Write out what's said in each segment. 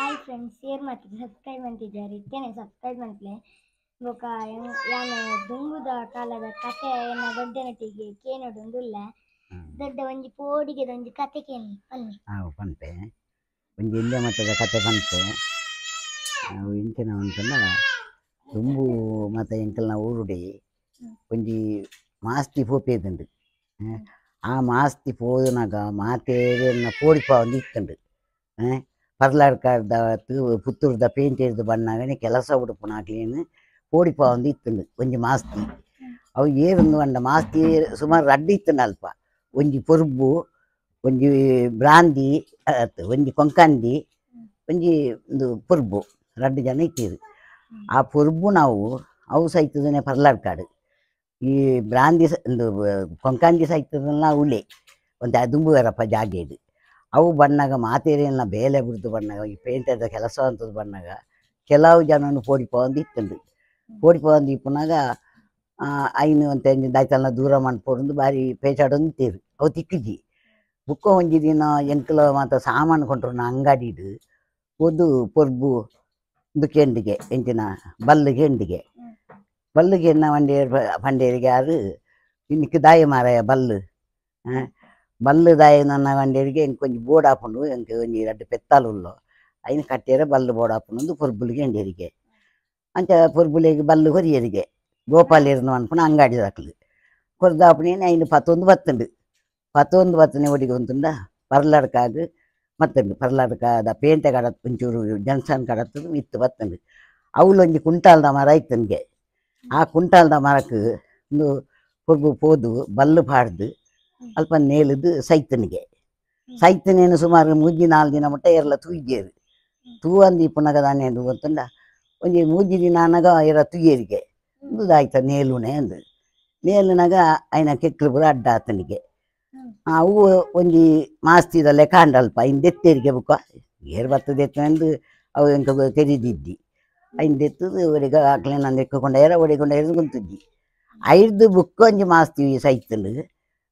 hi friends share ಮಾಡ್ತಿದ್ದೆ subscribe ಮಾಡ್ತಿದ್ದೆ ಇದ್ದೇನೆ ಸಬ್ಸ್ಕ್ರೈಬ್ ಮಾಡ್ಲೆ ಬೊಕ ಯಾನು ದುಂಬುದ ಕಾಲದ ಕಥೆಯನ್ನು ದೊಡ್ಡನಟಿಗೆ ಕೇನೋಡೊಂದುಲ್ಲ ದೊಡ್ಡ ಒಂಜಿ ಪೋಡಿಗೆ ಒಂಜಿ ಕತೆ ಕೇಳಿ ಪನ್ನಿ ಹಾವು ಪಂಪೆ ಒಂಜಿ ಇಂಡಿಯ ಮಟ್ಟದ ಕತೆ ಪಂಪೆ ನಾವು ಇಂಚಿನ ಉಂಟಲ್ಲ ದುಂಬು ಮತ್ತು ಎಂಕಲ್ನ ಊರುಡಿ ಒಂಜಿ ಮಾಸ್ತಿ ಪೋಪೇದುಂಡು ಆ ಮಾಸ್ತಿ போதுனாக்கா மாத்தேன்னு போடிப்பா வந்து இக்கண்டு ಪರ್ಲಾಡ್ಕಾರ್ದವತ್ತು ಪುತ್ತೂರ್ದ ಪೇಂಟ್ ಹಿಡಿದು ಬಣ್ಣಾಗನೆ ಕೆಲಸ ಉಡುಪು ಹಾಕ್ಲಿನ್ನು ಕೋಡಿಪ ಒಂದು ಇತ್ತುಂಡು ಒಂಜಿ ಮಾಸ್ತಿ ಅವು ಏರುಂದು ಅಂಡ ಮಾಸ್ತಿ ಸುಮಾರು ರಡ್ಡು ಇತ್ತುಂಡು ಅಲ್ಪ ಒಂಜಿ ಪೊರ್ಬು ಒಂಜಿ ಬ್ರಾಂದಿ ಒಂಜಿ ಕೊಂಕಂದಿ ಒಂಜಿ ಒಂದು ಪೊರ್ಬು ರಡ್ಡು ಜನ ಇತ್ತೀರು ಆ ಪೊರ್ಬು ನಾವು ಅವು ಸಹಿತದನೆ ಪರ್ಲಾಡ್ಕಾಡು ಈ ಬ್ರಾಂದಿ ಒಂದು ಕೊಂಕಂದಿ ಸಹಿತದನ್ನ ಉಲೆ ಒಂದು ಅದುಂಬು ವರಪ್ಪ ಜಾಗೆಡು ಅವು ಬಣ್ಣಾಗ ಮಾತೇರಿಯನ್ನ ಬೇಲೆ ಬಿಡ್ದು ಬಂದಾಗ ಈ ಪೇಂಟರ್ದ ಕೆಲಸ ಅಂತದ್ದು ಬಣ್ಣಾಗ ಕೆಲವು ಜನನು ಪೋಡಿ ಪೋಂದು ಇತ್ತಂಡು ಪೋಡಿ ಪೋಂದು ಇಪ್ಪನಾಗ ಐನು ಅಂತ ದಾಯ್ತಲ್ನ ದೂರ ಮಾಡ್ಪೊಂದು ಬಾರಿ ಪೇಚಾಡೊಂದು ಅವು ತಿಕ್ಕಿಜಿ ಬುಕ್ಕ ಒಂಜಿ ದಿನ ಎಂಕಲ ಮಾತ ಸಾಮಾನು ಕೊಂಡ್ರನ್ನ ಅಂಗಡಿಡು ಒದು ಪೊರ್ಬು ದುಕೆಂಡಿಗೆ ಎಂಚಿನ ಬಲ್ಲಿಗೆ ಎಂಡಿಗೆ ಬಲ್ಲಿಗೆ ಎನ್ನ ಪಂಡೇರಿಗೆ ಯಾರು இன்னைக்கு ಮಾರಾಯ ಬಲ್ಲು ಹಾಂ బల్లుదాయనన్న వండేడికి ఇంకొంచెం బోడాపుండు ఇంకొంచెం రెండు పెత్తాలుల్లో అయిన కట్టేరే బల్లు బోడాపుండు పొరుబులికి ಪರ್ಬುಳಿಗೆ అంతే పొరుబులికి బల్లు కొరి ఎరిగే ಗೋಪಾಲ್ ಇರ್ನು ಅನ್ಕೊಂಡು ಅಂಗಾಡಿ ದಾಖಲು ಕೊರ್ದಾಪಣೇನೆ ಐನು ಪತ್ತೊಂದು ಬತ್ತುಂಡು ಪತ್ತೊಂದು ಬತ್ತನೆ ಒಡಿಗೆ ಒಂದುಂಡ ಪರ್ಲಾಡ್ಕಾಗ ಮತ್ತುಂಡು ಪರ್ಲಾಡ್ಕಾದ ಪೇಂಟೆ ಕಡತು ಒಂಚೂರು ಜನ್ಸನ್ ಕಡತ್ತದು ಇತ್ತು ಬತ್ತುಂಡು ಅವಳೊಂದು ಕುಂಟಾಲ್ದ ಮರ ಆ ಕುಂಟಾಲ್ದ ಮರಕ್ಕೆ ಒಂದು ಪೊರ್ಗು ಪೋದು ಬಲ್ಲು ಪಾಡ್ದು ಅಲ್ಪ ನೇಲಿದ್ದು ಸೈತನಿಗೆ ಸೈತನೇನು ಸುಮಾರು ಮೂಜಿ ನಾಲ್ಕು ದಿನ ಮಟ್ಟ ಎರಲ ತೂಯ್ಯೇರು ತೂವಂದಿ ಪುನಗದಾನೆ ಎಂದು ಒಂಜಿ ಮೂಜಿ ದಿನ ಅನ್ನಗ ಇರ ತುಯ್ಯರಿಗೆ ಇದಾಯ್ತ ನೇಲುನೆ ಅಂದು ನೇಲಿನಾಗ ಐನ ಕೆಕ್ಲು ಪುರ ಅಡ್ಡ ಆತನಿಗೆ ಅವು ಒಂಜಿ ಮಾಸ್ತಿದ ಲೆಕಾಂಡಲ್ಪ ಇನ್ನು ದೆತ್ತೇರಿಗೆ ಬುಕ್ಕ ಏರ್ ಬರ್ತದೆ ಎಂದು ಅವು ಎಂಕ ತೆರಿದಿದ್ದಿ ಅಯ್ನ ದೆತ್ತದು ಒಡಿಗ ಆಕಳೇನ ಎಕ್ಕಕೊಂಡ ಏರ ಒಡಿಕೊಂಡ ಎರೆದು ಕುಂತಿದ್ದಿ ಐದು ಬುಕ್ಕ ಒಂಜಿ ಮಾಸ್ತಿ ಸೈತಲು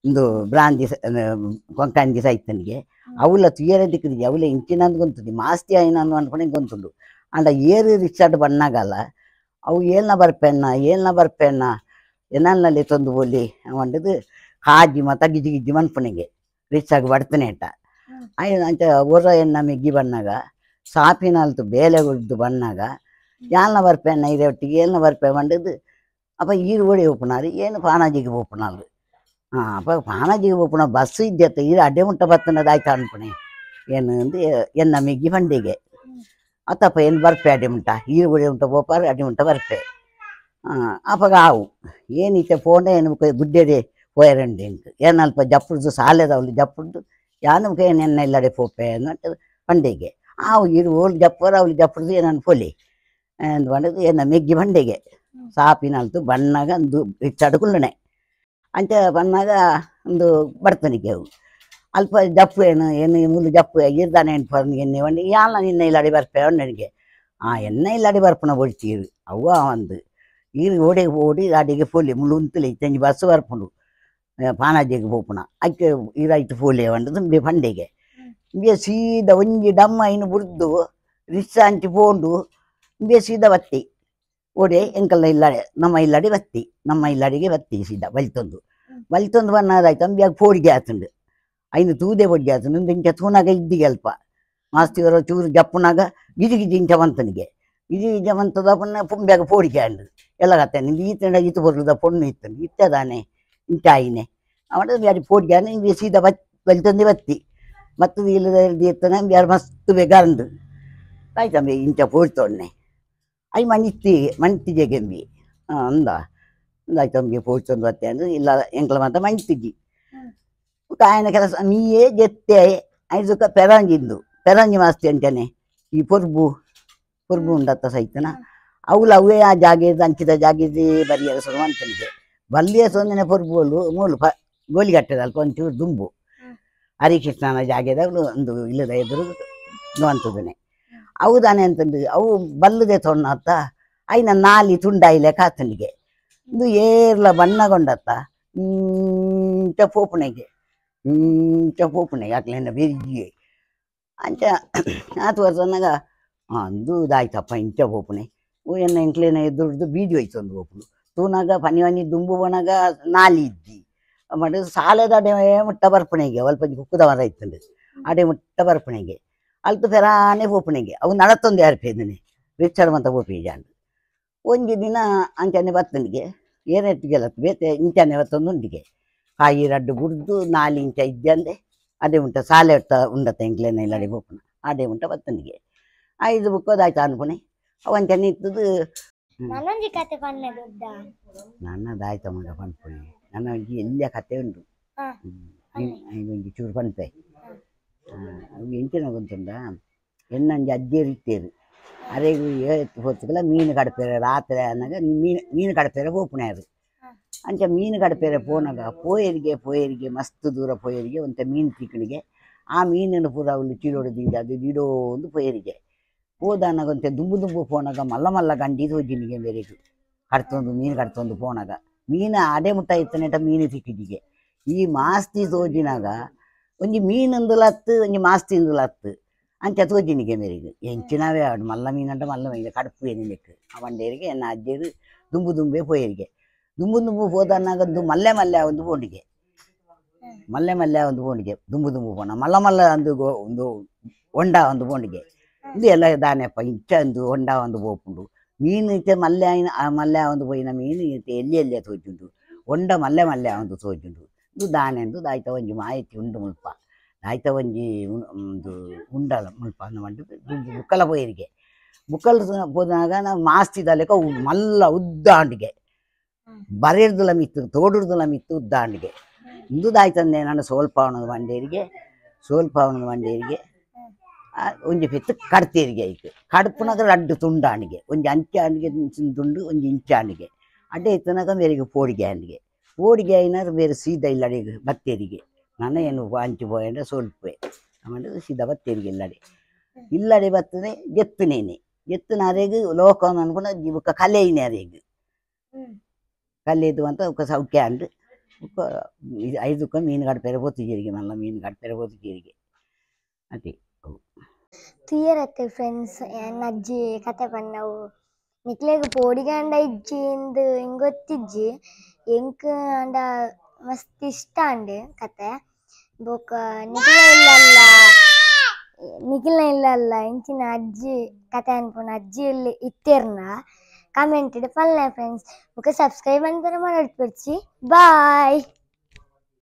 ಇಂದು ಭ್ರಾಂತಿ ಕೊಂಕಾಂಗಿ ಸೈತನಿಗೆ ಅವಳ ತುಯರ ದಿಕ್ಕಿದ್ವಿ ಅವಳ ಇಂಚಿನಂದ್ ಗೊಂತದಿ ಮಾಸ್ತಿ ಆಯ್ನನ್ನು ಅನ್ಕೊಂಡು ಗೊಂತುಂಡು ಅಂಡ ಏರು ರಿಚಾರ್ಡ್ ಬಣ್ಣಗಲ್ಲ ಅವು ಏಲ್ನ ಬರ್ಪೆನ್ನ ಏಲ್ನ ಬರ್ಪೆನ್ನ ಏನಲ್ಲಿ ತಂದು ಬೋಲಿ ಅಂಡದು ಕಾಜಿ ಮತ್ತ ಗಿಜಿ ಗಿಜಿ ಮನ್ಪಣಿಗೆ ರಿಚಾಗಿ ಬಡ್ತನೇಟ ಆಯ್ತು ಅಂಚ ಒರ ಎನ್ನ ಮಿಗ್ಗಿ ಬಣ್ಣಾಗ ಸಾಪಿನಲ್ತು ಬೇಲೆ ಉಡ್ದು ಬಣ್ಣಾಗ ಯಾಲ್ನ ಬರ್ಪೆನ್ನ ಇದೇ ಒಟ್ಟಿಗೆ ಏಲ್ನ ಬರ್ಪೆ ಮಂಡದು ಅಪ್ಪ ಈರು ಓಡಿ ஒப்புனார் ಏನು ಪಾನಾಜಿಗೆ ಒಪ್ಪನಾರು ആ അപ്പോൾ പാണജീവ് പോണ ಬಸ್ಸು ಇದ್ದತ್ತೆ ಇದು ಅಡೆ ಉಂಟ ಬತ್ತನದ ಆಯ್ತು ಅನ್ಪಣೆ ಏನು ಅಂದ್ರೆ ಎನ್ನ ಮಿಗಿ ಬಂಡಿಗೆ ಅತ್ತಪ್ಪ ಏನು ಬರ್ಪೆ ಅಡ್ಡೆ ಉಂಟ ಈರು ಗುಡಿ ಉಂಟ ಬೋಪಾರ ಅಡ್ಡೆ ಉಂಟ ಬರ್ಪೆ ಅಪ್ಪಾಗ ಆವು ಏನಿತ್ತೆ ಫೋನ್ ಏನು ಗುಡ್ಡೆದೆ ಹೋಯರಂಡಿ ಎಂಟು ಏನಲ್ಪ ಜಪ್ಪಡ್ದು ಸಾಲೆದವಳು ಜಪ್ಪಡ್ದು ಯಾನಮ್ಗೆ ಏನೆನ್ನ ಇಲ್ಲಡೆ ಪೋಪೆ ಅನ್ನಟ್ಟು ಬಂಡಿಗೆ ಆವು ಇರು ಓಲ್ ಜಪ್ಪರ ಅವಳು ಜಪ್ಪಡ್ದು ಏನನ್ನು ಪೊಲಿ ಅಂದ್ಕೊಂಡು ಏನ ಮಿಗ್ಗಿ ಬಂಡಿಗೆ ಸಾಪಿನಲ್ತು ಬಣ್ಣಗ ಅಂದು ಚಡ್ಕೊಳ್ಳೆ ಅಂಚ ಬಂದಾಗ ಒಂದು ಬರ್ತನಿಗೆ ಅವು ಅಲ್ಪ ಜಪ್ಪು ಏನು ಏನು ಮುಂದೆ ಜಪ್ಪು ಇರ್ದಾನೆ ಏನು ಪರ್ನಿಗೆ ಎನ್ನೆ ಯಾಲ ನಿನ್ನ ಇಲ್ಲಾಡಿ ಬರ್ಪೆ ನನಗೆ ಆ ಎಣ್ಣೆ ಎನ್ನ ಅಡಿ ಬರ್ಪನ ಒಳಿತೀರು ಅವ್ವ ಒಂದು ಈಗ ಓಡಿ ಓಡಿ ಗಾಡಿಗೆ ಪೋಲಿ ಮುಳುಂತಲಿ ತಂಜಿ ಬಸ್ ಬರ್ಪುಂಡು ಪಾನಾಜಿಗೆ ಹೋಪುಣ ಅಕ್ಕೆ ಇರಾಯ್ತು ಪೋಲಿ ಒಂದು ತುಂಬಿ ಪಂಡೆಗೆ ಇಂಬೆ ಸೀದಾ ಒಂಜಿ ಡಮ್ಮ ಇನ್ನು ಬುಡ್ದು ರಿಕ್ಷಾ ಅಂಚಿ ಪೋಂಡು ಇಂಬೆ ಸೀದಾ ಬತ್ತಿ ಒಡೆ ಎಂಕಲ್ನ ಇಲ್ಲಡೆ ನಮ್ಮ ಇಲ್ಲಾಡಿ ಬತ್ತಿ ನಮ್ಮ ಇಲ್ಲಡಿಗೆ ಬತ್ತಿ ಸಿದ್ಧ ಬಲಿತೊಂದು ವಲ್ತೊಂದು ಬಣ್ಣದಾಯ್ತು ಅಂಬಿಯಾಗ ಪೋಡಿಗೆ ಆತುಂಡು ಐನು ತೂದೆ ಪೊಡ್ಗೆ ಆತುಂಡು ಇಂಚ ತೂನಾಗ ಇದ್ದಿಗೆ ಅಲ್ಪ ಮಾಸ್ತಿಯವರು ಚೂರು ಜಪ್ಪುನಾಗ ಗಿಜಿ ಗಿಜಿ ಇಂಚ ಬಂತನಿಗೆ ಗಿಜಿ ಗಿಜ ಬಂತದ ಪುಣ್ಣ ಪುಂಬ್ಯಾಗ ಪೋಡಿಗೆ ಅಂಡು ಎಲ್ಲ ಕತ್ತೇನೆ ಈತನ ಈತು ಬರ್ಲದ ಪೊಣ್ಣು ಇತ್ತು ಇತ್ತದಾನೆ ಇಂಚಾಯಿನೆ ಅವನ ಬ್ಯಾರಿ ಪೋಡಿಗೆ ಇಂಗೆ ಸೀದಾ ಬತ್ ಬಲಿತಂದು ಬತ್ತಿ ಮತ್ತು ಇಲ್ಲದ ಇರ್ತಾನೆ ಬ್ಯಾರು ಮಸ್ತ್ ಬೇಗ ಅಂಡು ಆಯ್ತಂಬೆ ಇಂಚ ಪೋಡ್ತೊಣ್ಣೆ ಐ ಮಣಿತಿಗೆ ಮಣ್ತಿಗೆಂಬಿ ಅಂದ ಅಂದಾಯ್ತಂಬಿ ಪೋಡ್ಸೊಂದು ಬತ್ತೆ ಅಂದ್ರೆ ಇಲ್ಲ ಎಂಕ್ಲ ಮಾತ ಮಣ್ತಿದ್ದಿ ಕಾಯನ ಕೆಲಸ ನೀಯೇ ಗೆತ್ತೆ ಐದುಕ ಪೆರಾಂಗಿಂದು ಪೆರಂಗಿ ಮಾಸ್ತಿ ಅಂತಾನೆ ಈ ಪೊರ್ಬು ಪೊರ್ಬು ಉಂಡತ್ತ ಸಹಿತನ ಅವಳು ಅವೇ ಆ ಜಾಗದ ಅಂಚಿದ ಜಾಗಿದ್ದೇ ಬರಿಯಲ್ಲ ಸುರು ಅಂತನಿಗೆ ಬಲ್ಲಿಯ ಸೊಂದನೆ ಪೊರ್ಬುಗಳು ಮೂಲು ಪ ಗೋಲಿಗಟ್ಟದ ಅಲ್ಪ ಒಂಚೂರು ದುಂಬು ಹರಿಕೃಷ್ಣನ ಜಾಗದ ಒಂದು ಇಲ್ಲದ ಎದುರು ನೋವಂತದನೆ ಅವು ಅಂತಂದು ಅವು ಬಲ್ಲದೆ ತೊಣ್ಣತ್ತ ಅಯ್ನ ನಾಲಿ ತುಂಡಾಯಿಲೆ ಕಾತಲಿಗೆ ಇದು ಏರ್ಲ ಬಣ್ಣಗೊಂಡತ್ತ ಇಂಚ ಪೋಪಣೆಗೆ ಇಂಚ ಪೋಪಣೆಗೆ ಅಕ್ಲೆನ ಬೆರ್ಜಿಗೆ ಅಂಚ ಆತು ವರ್ಷನಾಗ ಅಂದು ಇದಾಯ್ತಪ್ಪ ಇಂಚ ಪೋಪಣೆ ಎನ್ನ ಇಂಕ್ಲೇನ ಎದುರ್ದು ಬೀದಿ ಹೋಯ್ತು ಒಂದು ಪೋಪುಳು ತೂನಾಗ ಪನಿ ಪನಿ ದುಂಬು ಬಣಗ ನಾಲಿ ಇದ್ದಿ ಮಟ್ಟ ಸಾಲದ ಅಡೆ ಮುಟ್ಟ ಬರ್ಪಣೆಗೆ ಅಲ್ಪ ಮರ ಇತ್ತಂದ್ರೆ ಅಡೆ ಮುಟ್ಟ ಬರ್ಪಣೆಗೆ ಅಲ್ಪ ಫೆರಾನೆ ಓಪನಿಗೆ ಅವು ನಡತ್ತೊಂದು ಯಾರು ಪೇದನೆ ರಿಚರ್ಡ್ ಅಂತ ಒಂದು ದಿನ ಅಂಚನೆ ಬತ್ತನಿಗೆ ಏನೆತ್ತಿಗೆಲ್ಲ ಬೇತೆ ಇಂಚನೆ ಬತ್ತೊಂದುಂಡಿಗೆ ಕಾಯಿ ರಡ್ಡು ಗುಡ್ದು ನಾಲಿ ಇಂಚ ಇದ್ದಂದೆ ಅದೇ ಉಂಟ ಸಾಲೆ ಹೊತ್ತ ಉಂಡತ್ತ ಎಂಗ್ಲೇನ ಇಲ್ಲಡೆ ಓಪನ ಅದೇ ಉಂಟ ಬತ್ತನಿಗೆ ಐದು ಆಯ್ತಾ ಅನ್ಪುಣೆ ಅವಂಚನೆ ಇತ್ತದು ನನ್ನೊಂದು ಕತೆ ಪನ್ನ ನನ್ನದಾಯ್ತು ಮಗ ಪನ್ಪುಣೆ ನನ್ನ ಎಲ್ಲ ಕತೆ ಉಂಟು ಒಂಜಿ ಚೂರು ಪನ್ಪೆ ಇಂಚಿನ ಗೊಂಚುಂಡ ಎಣ್ಣಂಜಿ ಅಜ್ಜೇರಿತ್ತೇರು ಅರೆಗೂ ಏತ್ತು ಹೊತ್ತುಗಳ ಮೀನು ಕಡಪೇರೆ ರಾತ್ರಿ ಅನ್ನಾಗ ಮೀನು ಮೀನು ಕಡಪೇರೆ ಹೋಪುಣ್ಯಾರು ಅಂಚ ಮೀನು ಕಡಪೇರೆ ಪೋನಾಗ ಪೋಯರಿಗೆ ಪೋಯರಿಗೆ ಮಸ್ತ್ ದೂರ ಪೋಯರಿಗೆ ಒಂಥ ಮೀನು ತಿಕ್ಕಣಿಗೆ ಆ ಮೀನನ್ನು ಪೂರ ಅವಳು ಚೀಲೋಡದಿಂದ ಅದು ಇಡೋ ಒಂದು ಪೋಯರಿಗೆ ಹೋದಾನಾಗ ಒಂಥ ದುಂಬು ದುಂಬು ಪೋನಾಗ ಮಲ್ಲ ಮಲ್ಲ ಗಂಡಿದು ಹೋಜಿನಿಗೆ ಬೇರೆಗೂ ಕಡ್ತೊಂದು ಮೀನು ಕಡ್ತೊಂದು ಪೋನಾಗ ಮೀನು ಅಡೆ ಮುಟ್ಟ ಇತ್ತನೆಟ ಮೀನು ತಿಕ್ಕಿದಿಗೆ ಈ ಮಾಸ್ತಿ ಸೋಜಿನಾಗ ಒಂಜಿ ಮೀನಂದುಲತ್ತು ಒಂಜಿ ಮಾಸ್ತಿ ಇಂದುಲತ್ತು ಅಂಚತ್ತು ಕೊಚ್ಚಿನಿಕೆ ಮೇರೆಗೆ ಎಂಚಿನವೇ ಆಡು ಮಲ್ಲ ಮೀನಂಡ ಮಲ್ಲ ಮೀನು ಕಡಪು ಏನಿಕ್ಕೆ ಅವಂಡೇರಿಗೆ ಎನ್ನ ಅಜ್ಜೇರು ದುಂಬು ದುಂಬೆ ಪೋಯರಿಗೆ ದುಂಬು ದುಂಬು ಹೋದನ್ನಾಗ ಒಂದು ಮಲ್ಲೆ ಮಲ್ಲೆ ಒಂದು ಪೋಂಡಿಗೆ ಮಲ್ಲೆ ಮಲ್ಲೆ ಒಂದು ಪೋಂಡಿಗೆ ದುಂಬು ದುಂಬು ಪೋಣ ಮಲ್ಲ ಮಲ್ಲ ಒಂದು ಒಂದು ಹೊಂಡ ಒಂದು ಪೋಂಡಿಗೆ ಇದು ಎಲ್ಲ ದಾನೆಪ್ಪ ಇಂಚ ಒಂದು ಹೊಂಡ ಒಂದು ಪೋಪುಂಡು ಮೀನು ಇತ್ತೆ ಮಲ್ಲೆ ಮಲ್ಲೆ ಒಂದು ಪೋಯಿನ ಮೀನು ಇತ್ತೆ ಎಲ್ಲಿ ಎಲ್ಲಿ ತೋಜುಂಡು ಹೊಂಡ ಮಲ್ಲೆ ಮಲ್ಲೆ ಒಂದು ತೋಜುಂಡು ದಾನೆಂದು ದಾಯ್ತ ಒಂಜಿ ಮಾಹಿತಿ ಉಂಡು ಮುಲ್ಪ ದಾಯ್ತ ಒಂಜಿ ಒಂದು ಉಂಡಲ ಮುಲ್ಪ ಅಂದ ಮಂಡು ಬುಕ್ಕಲ ಪೋಯಿರಿಗೆ ಬುಕ್ಕಲ್ ಹೋದಾಗ ನಾವು ಮಾಸ್ತಿ ಮಲ್ಲ ಉದ್ದಾಂಡಿಗೆ ಬರೆಯರ್ದಲ ಮಿತ್ತು ತೋಡುರ್ದುಲ ಮಿತ್ತು ಉದ್ದಾಂಡಿಗೆ ಇಂದು ದಾಯ್ತಂದೆ ನಾನು ಸೋಲ್ಪಾವಣದ ಮಂಡೇರಿಗೆ ಸೋಲ್ಪಾವಣದ ಮಂಡೇರಿಗೆ ಒಂಜಿ ಪೆತ್ತು ಕಡ್ತೀರಿಗೆ ಐಕ್ ಕಡ್ಪುನಗ ರಡ್ಡು ತುಂಡಾಣಿಗೆ ಒಂಜಿ ಅಂಚಾಣಿಗೆ ತುಂಡು ಒಂಜಿ ಇಂಚಾಣಿಗೆ ಅಡ್ಡೆ ಎತ್ತನಾಗ ಮೇರೆಗೆ ಪೋಡಿಗೆ ಅಲ್ಲಿಗೆ ಓಡಿಗೆಯನರು ಬೇರೆ ಸೀದಾ ಇಲ್ಲಡೆ ಬತ್ತೇರಿಗೆ ನನ್ನ ಏನು ಅಂಚು ಪೋಯಂಡ ಸೋಲ್ಪೆ ಆಮೇಲೆ ಸೀದಾ ಬತ್ತೇರಿಗೆ ಇಲ್ಲಡೆ ಇಲ್ಲಡೆ ಬತ್ತದೆ ಎತ್ತನೇನೆ ಎತ್ತನಾರೇಗೆ ಲೋಕ ಅನ್ಕೊಂಡು ಇವಕ್ಕೆ ಕಲೆಯಿನೇರೇಗೆ ಕಲೆದು ಅಂತ ಅವಕ್ಕೆ ಸೌಖ್ಯ ಅಂಡು ಐದಕ್ಕ ಮೀನುಗಾಡ ಪೆರೆ ಬೊತ್ತಿಗಿರಿಗೆ ಮಲ್ಲ ಮೀನುಗಾಡ ಪೆರೆ ಬೊತ್ತಿಗಿರಿಗೆ ಅದೇ തുയരത്തെ ഫ്രണ്ട്സ് നജ്ജി കഥ പണ്ണവു നിക്ലേക്ക് പോടികാണ്ട ഇജ്ജി എന്ത് ഇങ്ങൊത്തിജ്ജി ಎಂಕ್ ಅಂಡ ಮಸ್ತ್ ಇಷ್ಟ ಅಂಡ್ ಕತೆ ಬೊಕ ನಿಖಿಲ ಇಲ್ಲಲ್ಲ ನಿಖಿಲ ಇಲ್ಲಲ್ಲ ಇಂಚಿನ ಅಜ್ಜಿ ಕತೆ ಅನ್ಪುಣ ಅಜ್ಜಿ ಇಲ್ಲಿ ಇತ್ತಿರ್ನ ಕಾಮೆಂಟ್ ಪಲ್ಲೆ ಫ್ರೆಂಡ್ಸ್ ಬೊಕ ಸಬ್ಸ್ಕ್ರೈಬ್ ಅಂತ ಮಾಡೋಟ್ಬಿಡ್ಸಿ ಬಾಯ್